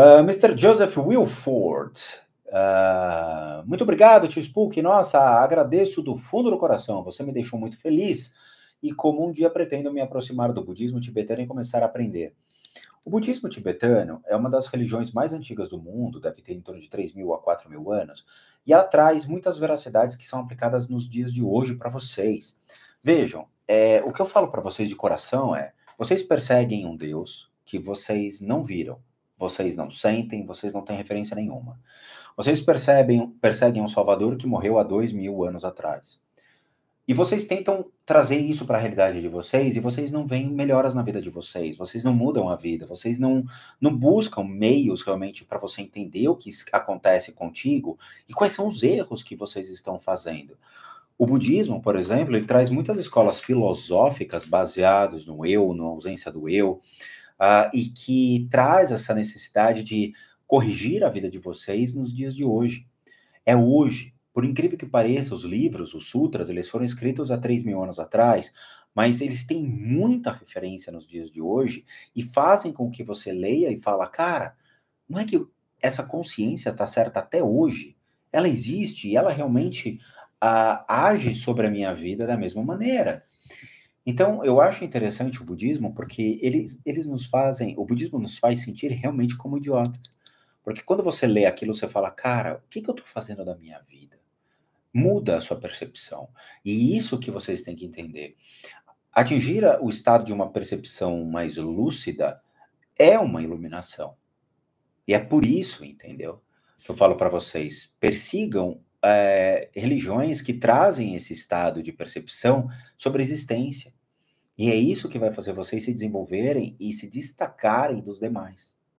Ah, Mr. Joseph Wilford. Uh, muito obrigado, tio Spook. Nossa, agradeço do fundo do coração. Você me deixou muito feliz. E como um dia pretendo me aproximar do budismo tibetano e começar a aprender. O budismo tibetano é uma das religiões mais antigas do mundo, deve ter em torno de 3 mil a 4 mil anos, e ela traz muitas veracidades que são aplicadas nos dias de hoje para vocês. Vejam, é, o que eu falo para vocês de coração é: vocês perseguem um Deus que vocês não viram vocês não sentem, vocês não têm referência nenhuma. Vocês percebem, perseguem um Salvador que morreu há dois mil anos atrás. E vocês tentam trazer isso para a realidade de vocês e vocês não veem melhoras na vida de vocês, vocês não mudam a vida, vocês não, não buscam meios realmente para você entender o que acontece contigo e quais são os erros que vocês estão fazendo. O budismo, por exemplo, ele traz muitas escolas filosóficas baseadas no eu, na ausência do eu, uh, e que traz essa necessidade de corrigir a vida de vocês nos dias de hoje. É hoje. Por incrível que pareça, os livros, os sutras, eles foram escritos há 3 mil anos atrás, mas eles têm muita referência nos dias de hoje e fazem com que você leia e fala, cara, não é que essa consciência está certa até hoje, ela existe e ela realmente uh, age sobre a minha vida da mesma maneira. Então, eu acho interessante o budismo porque eles, eles nos fazem, o budismo nos faz sentir realmente como idiotas. Porque quando você lê aquilo, você fala, cara, o que, que eu estou fazendo da minha vida? Muda a sua percepção. E isso que vocês têm que entender. Atingir o estado de uma percepção mais lúcida é uma iluminação. E é por isso, entendeu? Que eu falo para vocês: persigam é, religiões que trazem esse estado de percepção sobre a existência. E é isso que vai fazer vocês se desenvolverem e se destacarem dos demais.